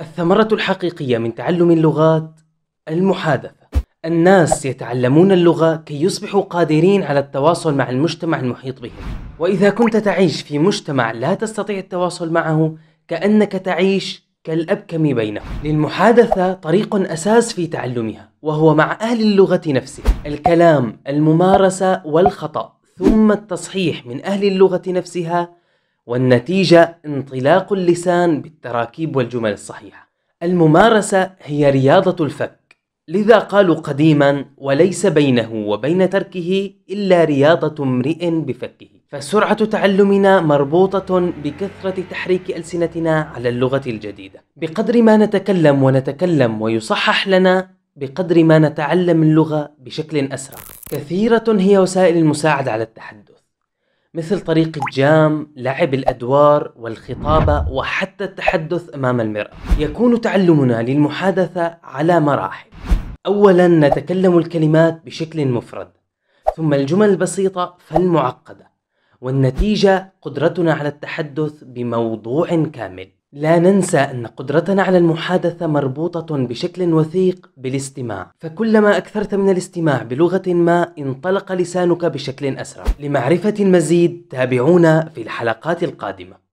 الثمرة الحقيقية من تعلم اللغات المحادثة الناس يتعلمون اللغة كي يصبحوا قادرين على التواصل مع المجتمع المحيط بهم وإذا كنت تعيش في مجتمع لا تستطيع التواصل معه كأنك تعيش كالأبكم بينهم للمحادثة طريق أساس في تعلمها وهو مع أهل اللغة نفسه الكلام الممارسة والخطأ ثم التصحيح من أهل اللغة نفسها والنتيجة انطلاق اللسان بالتراكيب والجمل الصحيحة. الممارسة هي رياضة الفك، لذا قالوا قديما وليس بينه وبين تركه إلا رياضة امرئ بفكه، فسرعة تعلمنا مربوطة بكثرة تحريك ألسنتنا على اللغة الجديدة، بقدر ما نتكلم ونتكلم ويصحح لنا بقدر ما نتعلم اللغة بشكل أسرع. كثيرة هي وسائل المساعدة على التحدث. مثل طريق الجام، لعب الأدوار والخطابة وحتى التحدث أمام المرأة. يكون تعلمنا للمحادثة على مراحل. أولا نتكلم الكلمات بشكل مفرد، ثم الجمل البسيطة فالمعقدة، والنتيجة قدرتنا على التحدث بموضوع كامل. لا ننسى أن قدرتنا على المحادثة مربوطة بشكل وثيق بالاستماع، فكلما أكثرت من الاستماع بلغة ما انطلق لسانك بشكل أسرع. لمعرفة المزيد تابعونا في الحلقات القادمة.